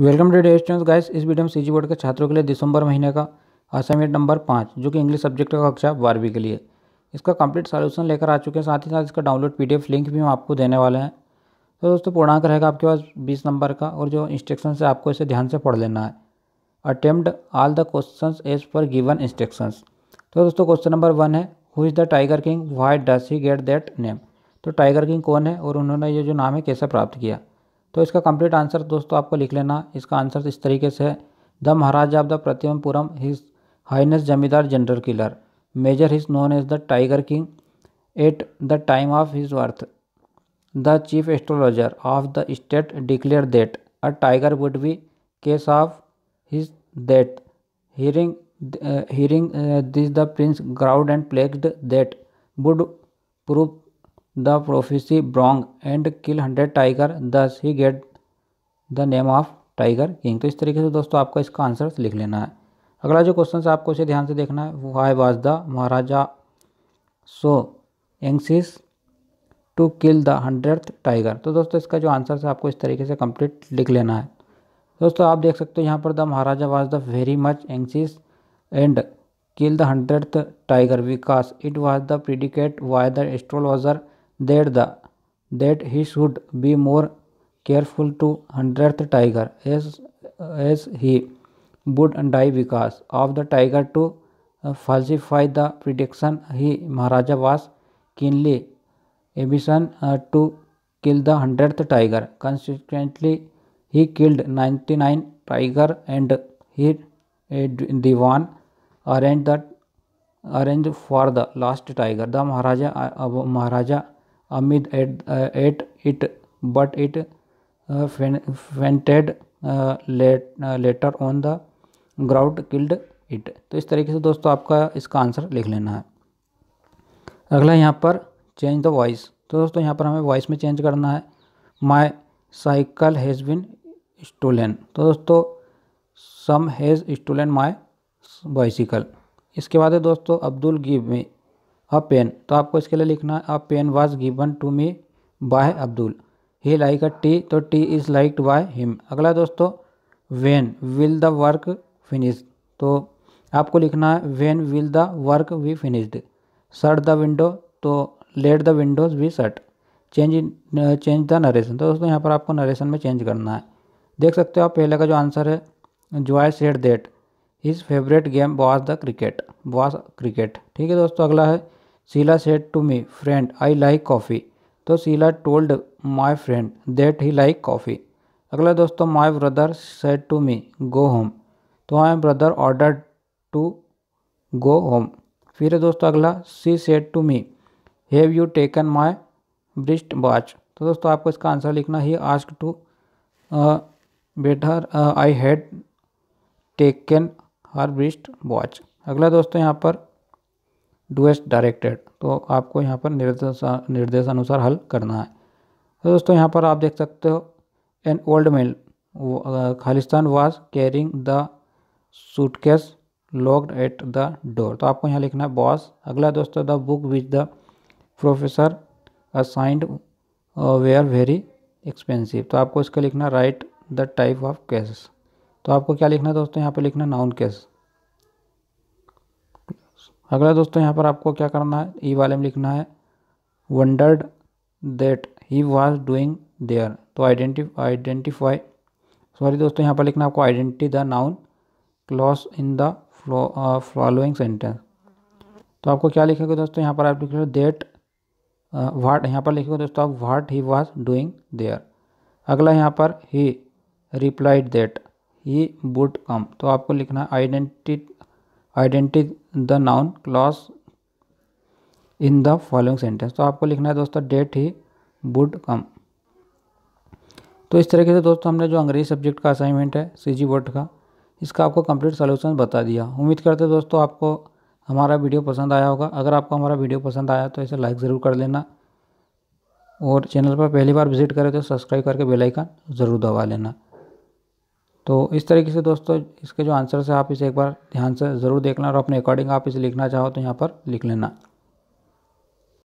Welcome today students guys इस video में CG board के छात्रों के लिए दिसंबर महीने का असाइनमेंट नंबर पाँच जो कि इंग्लिश सब्जेक्ट का कक्षा बारहवीं के लिए इसका कंप्लीट सॉल्यूशन लेकर आ चुके हैं साथ ही साथ इसका डाउनलोड पीडीएफ लिंक भी हम आपको देने वाले हैं तो दोस्तों पूर्णांक रहेगा आपके पास बीस नंबर का और जो इंस्ट्रक्शन है आपको इसे ध्यान से पढ़ लेना है attempt all the question as per given instructions तो दोस्तों क्वेश्चन नंबर वन है who is the tiger king why does he get that name तो टाइगर किंग कौन है और उन्होंने ये जो नाम है कैसे प्राप्त किया तो इसका कंप्लीट आंसर दोस्तों आपको लिख लेना इसका आंसर इस तरीके से है the Maharaja of the Pratimpuram his highness zamindar general killer major his known as the tiger king at the time of his birth the chief astrologer of the state declare that a tiger would be cause of his that hearing hearing this the prince growled and plucked and would prove the prophecy wrong and kill hundred tiger thus he get the name of tiger king तो इस तरीके से दोस्तों आपको इसका answer लिख लेना है अगला जो क्वेश्चन है आपको इसे ध्यान से देखना है वो he was the Maharaja so anxious to kill the hundred tiger तो दोस्तों इसका जो आंसर है आपको इस तरीके से कंप्लीट लिख लेना है दोस्तों आप देख सकते हो यहाँ पर the maharaja was the very much anxious and kill the hundred tiger because it was the predicted by the astrologer that the that he should be more careful to hundredth tiger as as he would die because of the tiger to uh, falsify the prediction he Maharaja was keenly ambition uh, to kill the hundredth tiger. Consequently, he killed ninety nine tiger and he uh, the one arranged that arranged for the last tiger. The Maharaja uh, Maharaja amid at, uh, at it but it uh, fainted uh, let, uh, later on the ground killed it तो इस तरीके से दोस्तों आपका इसका answer लिख लेना है अगला यहाँ पर चेंज द वॉइस तो दोस्तों यहाँ पर हमें वॉइस में चेंज करना है my cycle has been stolen तो दोस्तों some has stolen my bicycle इसके बाद है दोस्तों अब्दुल गिव में अ पेन तो आपको इसके लिए लिखना है a pen was given to me by Abdul he like a tea तो tea is liked by him अगला दोस्तों when will the work finish तो आपको लिखना है when will the work we finished shut the window तो let the windows we shut change in change the narration तो दोस्तों यहाँ पर आपको नरेशन में चेंज करना है देख सकते हो आप पहले का जो आंसर है Joy said that his favourite game was the cricket was cricket ठीक है दोस्तों अगला है Sheila said to me friend I like coffee तो Sheila told my friend that he like coffee अगला दोस्तों my brother said to me go home तो I brother order to go home फिर दोस्तों अगला she said to me have you taken my wrist watch तो दोस्तों आपको इसका आंसर लिखना he ask to better I had taken her wrist watch अगला दोस्तों यहाँ पर डुएस्ट डायरेक्टेड तो आपको यहाँ पर निर्देश निर्देशानुसार हल करना है तो दोस्तों यहाँ पर आप देख सकते हो an old male Khalistan was carrying the suitcase locked at the door तो आपको यहाँ लिखना है बॉस अगला दोस्तों the book which the professor assigned were very expensive तो आपको इसका लिखना right the type of cases तो आपको क्या लिखना है दोस्तों यहाँ पर लिखना नाउन केस अगला दोस्तों यहाँ पर आपको क्या करना है ई e वाले में लिखना है wondered that he was doing there तो आइडेंटिफ आइडेंटिफाई सॉरी दोस्तों यहाँ पर लिखना है आपको identity the noun clause in the following sentence तो आपको क्या लिखेगा दोस्तों यहाँ पर आप लिखोगे देट वाट यहाँ पर लिखेगा दोस्तों आप what he was doing there अगला यहाँ पर ही रिप्लाइड देट ही बुट कम तो आपको लिखना identity identify the noun clause in the following sentence तो आपको लिखना है दोस्तों डेट ही वुड कम तो इस तरीके से दोस्तों हमने जो अंग्रेजी सब्जेक्ट का असाइनमेंट है सी जी वर्ड का इसका आपको कंप्लीट सोल्यूशन बता दिया उम्मीद करते हैं दोस्तों आपको हमारा वीडियो पसंद आया होगा अगर आपको हमारा वीडियो पसंद आया तो इसे लाइक ज़रूर कर लेना और चैनल पर पहली बार विजिट करें तो सब्सक्राइब करके बेल आइकन ज़रूर दबा लेना तो इस तरीके से दोस्तों इसके जो आंसर्स है आप इसे एक बार ध्यान से ज़रूर देखना और अपने अकॉर्डिंग आप इसे लिखना चाहो तो यहाँ पर लिख लेना